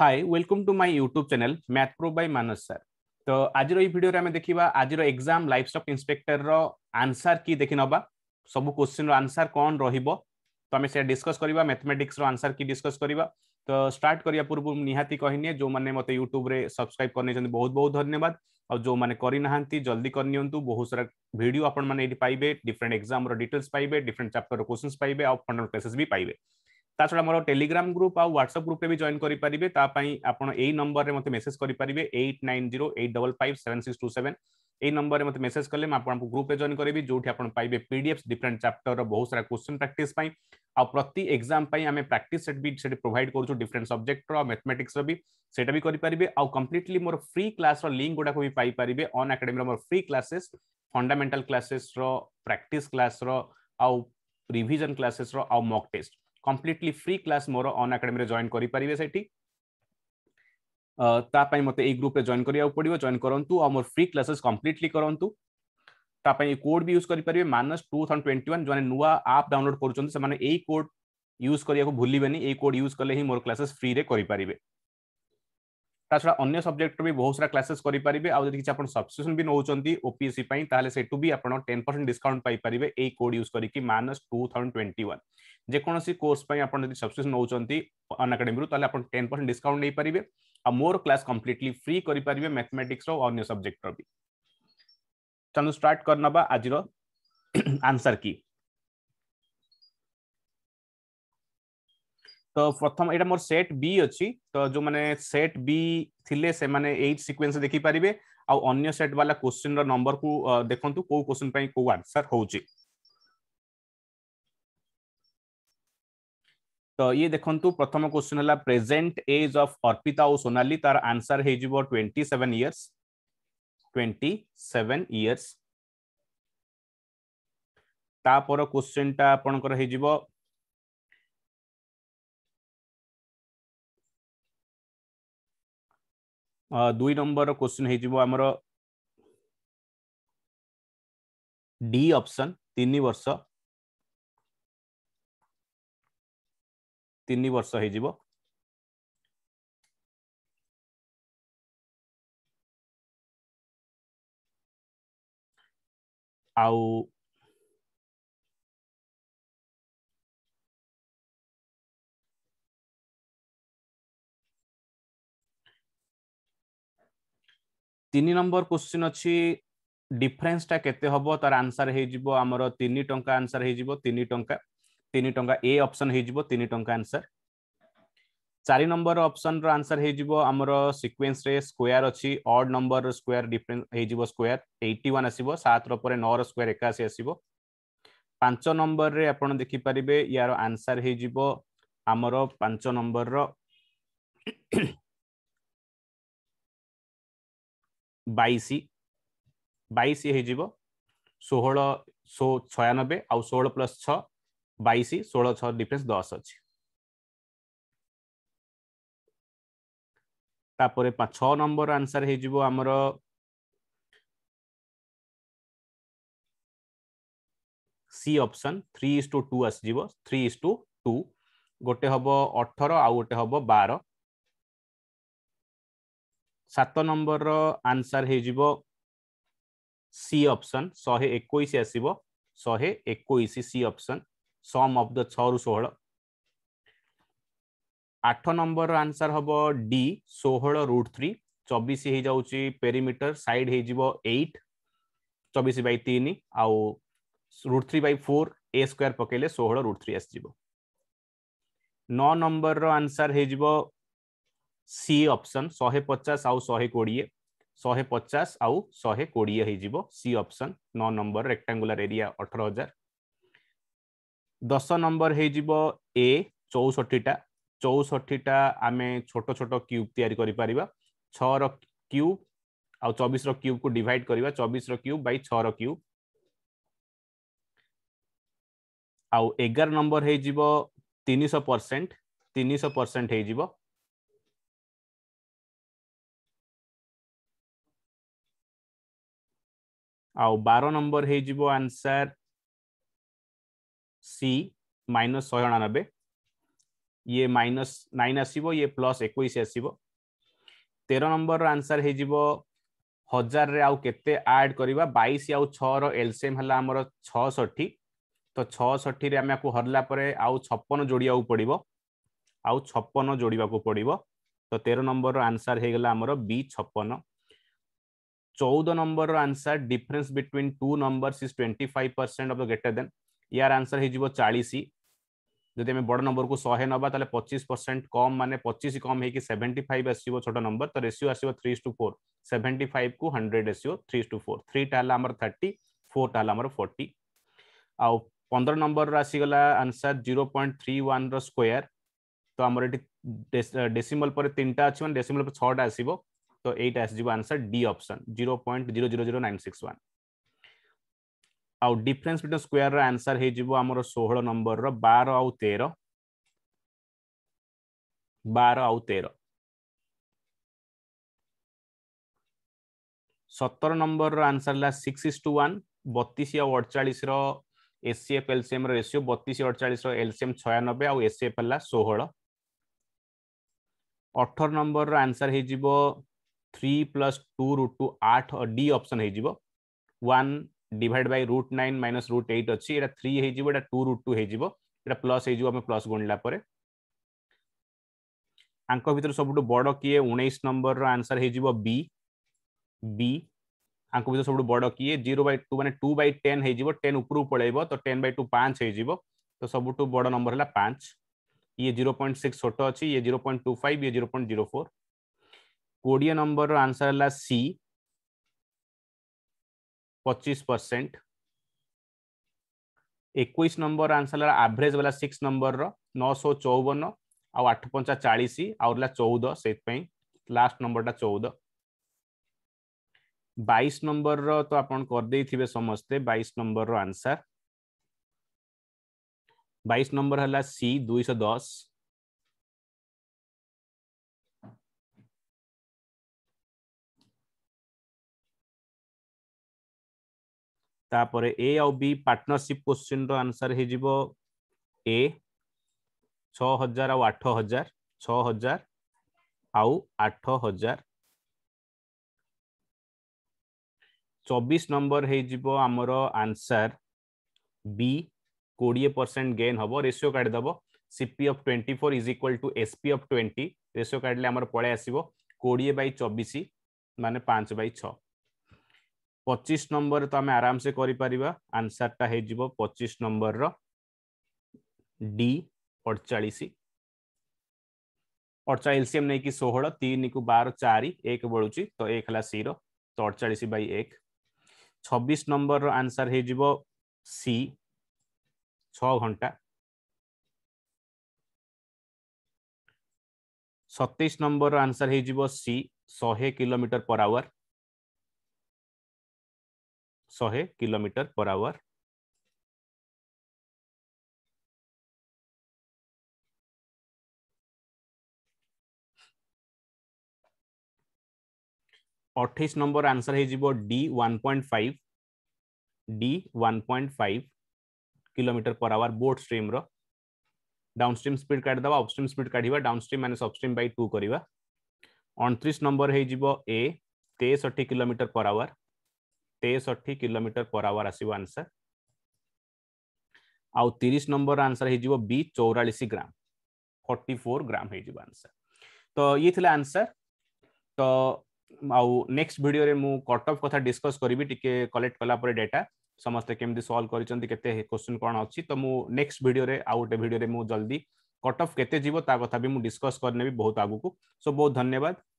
High welcome to my YouTube channel math pro by Manas sir ତ ଆଜିର ଏଇ ଭିଡ଼ିଓରେ ଆମେ ଦେଖିବା ଆଜିର ଏକ୍ଜାମ୍ ଲାଇଫ୍ ଷ୍ଟକ୍ ଇନ୍ସପେକ୍ଟରର ଆନ୍ସାର୍ କି ଦେଖିନେବା ସବୁ କୋଶ୍ଚିନ୍ର ଆନ୍ସାର୍ କ'ଣ ରହିବ ତ ଆମେ ସେଇଟା ଡିସ୍କସ୍ କରିବା ମ୍ୟାଥମେଟିକ୍ସର ଆନ୍ସାର୍ କି ଡିସ୍କସ୍ କରିବା ତ ଷ୍ଟାର୍ଟ କରିବା ପୂର୍ବରୁ ନିହାତି କହିନିଏ ଯେଉଁମାନେ ମୋତେ ୟୁଟ୍ୟୁବ୍ରେ ସବସ୍କ୍ରାଇବ୍ କରିନେଇଛନ୍ତି ବହୁତ ବହୁତ ଧନ୍ୟବାଦ ଆଉ ଯେଉଁମାନେ କରିନାହାନ୍ତି ଜଲ୍ଦି କରିନିଅନ୍ତୁ ବହୁତ ସାରା ଭିଡ଼ିଓ ଆପଣମାନେ ଏଇଠି ପାଇବେ ଡିଫରେଣ୍ଟ ଏକ୍ଜାମ୍ର ଡିଟେଲ୍ସ ପାଇବେ ଡିଫରେଣ୍ଟ ଚାପ୍ଟରର କୋଶ୍ଚିନ୍ସ ପାଇବେ ଆଉ ଫଣ୍ଡାଲ କ୍ଲାସେସ୍ ବି ପାଇବେ ତା ଛଡ଼ା ମୋର ଟେଲିଗ୍ରାମ ଗ୍ରୁପ୍ ଆଉ ହ୍ୱାଟ୍ସଆପ୍ ଗ୍ରୁପରେ ବି ଜଏନ୍ କରିପାରିବେ ତା ପାଇଁ ଆପଣ ଏଇ ନମ୍ବରରେ ମୋତେ ମେସେଜ୍ କରିପାରିବେ eight nine zero eight double five seven six two seven ଏଇ ନମ୍ବରରେ ମୋତେ ମେସେଜ୍ କଲେ ମୁଁ ଆପଣଙ୍କୁ ଗ୍ରୁପରେ ଜଏନ୍ କରିବି ଯେଉଁଠି ଆପଣ ପାଇବେ ପିଡିଏଫ୍ ଡିଫରେଣ୍ଟ ଚାପ୍ଟରର ବହୁତ ସାରା କ୍ୱେଶ୍ଚନ୍ ପ୍ରାକ୍ଟିସ୍ ପାଇଁ ଆଉ ପ୍ରତି ଏକ୍ଜାମ ପାଇଁ ଆମେ ପ୍ରାକ୍ଟିସ୍ ସେଟ୍ ବି ସେଠି ପ୍ରୋଭାଇଡ୍ କରୁଛୁ ଡିଫରେଣ୍ଟ ସବଜେକ୍ଟର ଆଉ ମ୍ୟାଥମେଟିକ୍ସର ବି ସେଇଟା ବି କରିପାରିବେ ଆଉ କମ୍ପ୍ଲିଟଲି ମୋର ଫ୍ରି କ୍ଲାସ୍ର ଲିଙ୍କ୍ ଗୁଡ଼ାକ ବି ପାଇପାରିବେ ଅନ୍ ଆକାଡେମୀର ମୋର ଫ୍ରି କ୍ଲାସେସ୍ ଫଣ୍ଡାମେଣ୍ଟାଲ୍ କ୍ଲାସେସ୍ର ପ୍ରାକ୍ଟିସ୍ କ୍ଲାସ୍ର ଆଉ ରିଭିଜନ୍ କ୍ଲାସେସ୍ର ଆଉ mock test completely free class ମୋର ଅନ୍ ଆକାଡେମୀରେ ଜଏନ୍ କରିପାରିବେ ସେଠି ତା ପାଇଁ ମୋତେ ଏଇ ଗ୍ରୁପରେ ଜଏନ୍ କରିବାକୁ ପଡ଼ିବ ଜଏନ୍ କରନ୍ତୁ ଆଉ ମୋର ଫ୍ରି କ୍ଲାସେସ୍ କମ୍ପ୍ଲିଟଲି କରନ୍ତୁ ତା ପାଇଁ ଏ କୋଡ୍ ବି ୟୁଜ୍ କରିପାରିବେ Manas two thousand twenty one ଯେଉଁମାନେ ନୂଆ ଆପ୍ ଡାଉନଲୋଡ୍ କରୁଛନ୍ତି ସେମାନେ ଏଇ କୋଡ୍ ୟୁଜ୍ କରିବାକୁ ଭୁଲିବେନି ଏଇ କୋଡ୍ ୟୁଜ୍ କଲେ ହିଁ ମୋର କ୍ଲାସେସ୍ ଫ୍ରିରେ କରିପାରିବେ छड़ा अन्य सब्जेक्ट भी बहुत सारा क्लासेस करेंगे आदि किसी सब्सक्रिप्शन भी नौकरी ओपीएससी से टेन परसेंट डिस्काउंट पाइपर ये कोड यूज करके Manas two thousand twenty one जोकोसी कोर्स सब्सक्रिप्शन नौकरी अनाकाडेमी टेन परसेंट डिस्काउंट नहीं पारे और मोर क्लास कम्प्लीटली फ्री करेंगे मैथमेटिक्स अन्य सब्जेक्टर भी चलो स्टार्ट करना आज आंसर की ତ ପ୍ରଥମ ଏଇଟା ମୋର ସେଟ୍ ବି ଅଛି ତ ଯୋଉମାନେ ସେଟ୍ ବି ଥିଲେ ସେମାନେ ଏଇଟ୍ ସିକ୍ୱେନ୍ସ ଦେଖିପାରିବେ ଆଉ ଅନ୍ୟ ସେଟ୍ ବାଲା କୋଶ୍ଚିନ୍ର ନମ୍ବରକୁ ଦେଖନ୍ତୁ କୋଉ କୋଶ୍ଚିନ୍ ପାଇଁ କୋଉ ଆନ୍ସର ହଉଛି ତ ଇଏ ଦେଖନ୍ତୁ ପ୍ରଥମ କୋଶ୍ଚିନ୍ ହେଲା ପ୍ରେଜେଣ୍ଟ ଏଜ୍ ଅଫ୍ ଅର୍ପିତା ଓ ସୋନାଲି ତାର ଆନ୍ସର ହେଇଯିବ twenty seven years twenty seven years ତାପର କୋଶ୍ଚିନ୍ଟା ଆପଣଙ୍କର ହେଇଯିବ दुई नम्बर क्वश्चन हैर डि अप्सन तिन वर्ष तिन वर्ष हैज आउ ତିନି ନମ୍ବର କୋଶ୍ଚିନ୍ ଅଛି ଡିଫରେନ୍ସଟା କେତେ ହବ ତାର ଆନ୍ସର ହେଇଯିବ ଆମର ତିନି ଟଙ୍କା ଆନ୍ସର ହେଇଯିବ ତିନି ଟଙ୍କା ତିନି ଟଙ୍କା ଏ ଅପସନ୍ ହେଇଯିବ ତିନି ଟଙ୍କା ଆନ୍ସର ଚାରି ନମ୍ବର ଅପସନ୍ର ଆନ୍ସର ହେଇଯିବ ଆମର ସିକ୍ୱେନ୍ସରେ ସ୍କୋୟାର ଅଛି ଅଡ୍ ନମ୍ବର ସ୍କୋୟାର ଡିଫରେନ୍ସ ହେଇଯିବ ସ୍କୋୟାର ଏଇଟି ୱାନ୍ ଆସିବ ସାତର ପରେ ନଅର ସ୍କୋୟାର ଏକାଅଶୀ ଆସିବ ପାଞ୍ଚ ନମ୍ବରରେ ଆପଣ ଦେଖିପାରିବେ ୟାର ଆନ୍ସର ହେଇଯିବ ଆମର ପାଞ୍ଚ ନମ୍ବରର বাইশ বাইশ হয়েযিব ষোহল ছয়ানবে আউ ষোহল প্লস ছ বাইশ ষোহল ছ ডিফরেন্স দশ অছি তাপরে ছ নম্বর আনসার হয়েযিব আমার C option three is to two আসিযোগ থ্রি ইস টু টু গোটে হব অঠর আউ গোটে হব বার ସାତ ନମ୍ବରର ଆନ୍ସର ହେଇଯିବ ସି ଅପସନ୍ ଶହେ ଏକୋଇଶ ଆସିବ ଶହେ ଏକୋଇଶ C option sum of the ଛଅରୁ ଷୋହଳ ଆଠ ନମ୍ବରର ଆନ୍ସର ହବ ଡି ଷୋହଳ ରୁଟ୍ ଥ୍ରୀ ଚବିଶ ହେଇଯାଉଛି ପେରିମିଟର ସାଇଡ୍ ହେଇଯିବ ଏଇଟ୍ ଚବିଶ ବାଇ ତିନି ଆଉ root three by four a square ପକେଇଲେ ଷୋହଳ ରୁଟ୍ ଥ୍ରୀ ଆସିଯିବ ନଅ ନମ୍ବରର ଆନ୍ସର ହେଇଯିବ ସି ଅପସନ୍ ଶହେ ପଚାଶ ଆଉ ଶହେ କୋଡ଼ିଏ ଶହେ ପଚାଶ ଆଉ ଶହେ କୋଡ଼ିଏ ହେଇଯିବ ସି ଅପସନ୍ ନଅ ନମ୍ବର ରେକ୍ଟାଙ୍ଗୁଲାର ଏରିଆ ଅଠର ହଜାର ଦଶ ନମ୍ବର ହେଇଯିବ ଏ ଚଉଷଠିଟା ଚଉଷଠିଟା ଆମେ ଛୋଟ ଛୋଟ କ୍ୟୁବ୍ ତିଆରି କରିପାରିବା ଛଅର କ୍ୟୁବ୍ ଆଉ ଚବିଶର କ୍ୟୁବ୍କୁ ଡିଭାଇଡ୍ କରିବା ଚବିଶର କ୍ୟୁବ୍ ବାଇ ଛଅର କ୍ୟୁବ୍ ଆଉ ଏଗାର ନମ୍ବର ହେଇଯିବ ତିନିଶହ ପରସେଣ୍ଟ ତିନିଶହ ପରସେଣ୍ଟ ହେଇଯିବ ଆଉ ବାର ନମ୍ବର ହେଇଯିବ ଆନ୍ସାର୍ ସି ମାଇନସ୍ ଶହେ ଅଣାନବେ ଇଏ ମାଇନସ୍ ନାଇନ୍ ଆସିବ ଇଏ ପ୍ଲସ୍ ଏକୋଇଶ ଆସିବ ତେର ନମ୍ବରର ଆନ୍ସାର୍ ହେଇଯିବ ହଜାରରେ ଆଉ କେତେ ଆଡ଼୍ କରିବା ବାଇଶ ଆଉ ଛଅର ଏଲ୍ସିୟମ୍ ହେଲା ଆମର ଛଅଷଠି ତ ଛଅଷଠିରେ ଆମେ ଆକୁ ହରିଲା ପରେ ଆଉ ଛପନ ଯୋଡ଼ିବାକୁ ପଡ଼ିବ ଆଉ ଛପନ ଯୋଡ଼ିବାକୁ ପଡ଼ିବ ତ ତେର ନମ୍ବରର ଆନ୍ସାର୍ ହେଇଗଲା ଆମର ବି ଛପନ चौदह number answer difference between two numbers is 25 percent of the greater than यार आंसर हो चालीस जदि आम बड़ नंबर को शहे ना तो पचीस परसेंट कम मानने पचीस कम सेवेंटी फाइव आसो छोट नंबर तो रेसीो आसो three two four seventy five को hundred ratio three two four three टाला आम थर्टी फोर आम फोर्टी आउ पंद्रह नंबर आसीगला answer zero point three one रोयर तो आमर ये डेसीमल पर तीन टा अच्छे डेसीमल पर छटा आसो So 8 SGB answer D option 0 0.000961. आउ डिफरेंस बिटवीन स्क्वायर रा आंसर हे जिवो हमर 16 नंबर रो 12 आउ 13 12 आउ 13 17 नंबर रो आंसर ला 6:1 32 आउ 48 रो एसीएफ एलसीएम रो रेशियो 32 48 रो एलसीएम 96 आउ एसीएफ ला 16 18 नंबर रो आंसर हे जिवो three plus two root two आठ डी अप्सन हो one by root nine minus root eight अच्छी थ्री टू रुट टू हो प्लस हो प्लस गुणला आंक भितर सब बड़ किए उन्नीस नंबर रनसर हो आंक भर सब बड़ किए जीरो बै टू मैंने टू बै टेन हो टेन उपरू पल तो टेन बै टू पाँच हो तो सब बड़ नंबर है पाँच ये जीरो पॉइंट सिक्स छोट अच्छी ये जीरो पॉइंट टू फाइव ये जीरो पॉइंट जीरो फोर কোড়ি নম্বর আনসর হল ସି পঁচিশ परसेंट একুশ নম্বর আনসর হল আভরেজ বালা সিক্স নম্বর নশো চৌবন আউ আঠ পঞ্চা চাশ আহলা চৌদ সেইপাই লাস্ট নম্বরটা চৌদ বাইশ নম্বর তো আপন করদে সমস্তে বাইশ নম্বর আনসার বাইশ নম্বর হল ସି দুইশହ দশ ତାପରେ ଏ ଆଉ ବି ପାର୍ଟନରସିପ୍ କୋଶ୍ଚିନ୍ର ଆନ୍ସର୍ ହେଇଯିବ ଏ ଛଅ ହଜାର ଆଉ ଆଠ ହଜାର ଛଅ ହଜାର ଆଉ ଆଠ ହଜାର ଚବିଶ ନମ୍ବର ହେଇଯିବ ଆମର ଆନ୍ସର୍ ବି କୋଡ଼ିଏ ପରସେଣ୍ଟ ଗେନ୍ ହେବ ରେସିଓ କାଢ଼ିଦେବ CP of twenty four is equal to SP of twenty ratio କାଢ଼ିଲେ ଆମର ପଳେଇ ଆସିବ କୋଡ଼ିଏ ବାଇ ଚବିଶ ମାନେ ପାଞ୍ଚ ବାଇ ଛଅ पचिश नंबर तो आम आराम से आंसर टा हो पचिश नंबर री अड़चाश अड़चाएम नहीं कि षोह तीन को बार चार एक बढ़ुच तो एक है सी रो अड़चाश बै एक छब्स नंबर रनसर हो सी छ सतैश नंबर रनसर हो सी शहे कोमीटर पर आवर शहे किलोमीटर पर आवर अठाई नंबर आंसर हो D one point five D 1.5 point five kilometre per hour boat stream downstream speed दबा अपस्ट्रीम स्पीड काढ़ा downstream minus upstream by two करवा अणतीस नंबर हो तेसठी किलोमीटर पर आवर तेसठी किलोमीटर पर आवर आस आंसर आउ तीस नंबर आंसर हो चौरास ग्राम फर्टी फोर ग्राम हो आंसर तो ये थी आंसर तो आउ नेक्स्ट भिड में मुझे कट अफ डिस्कस करी टी कलेक्ट कलापर डेटा समस्त केमी सल्व करते क्वेश्चन कौन अच्छी तो मुझे नेक्स्ट भिड आउ गोटे भिडे मुझे जल्दी कट के कथा भी मुझे डिस्कस करने भी बहुत आगुक सो बहुत धन्यवाद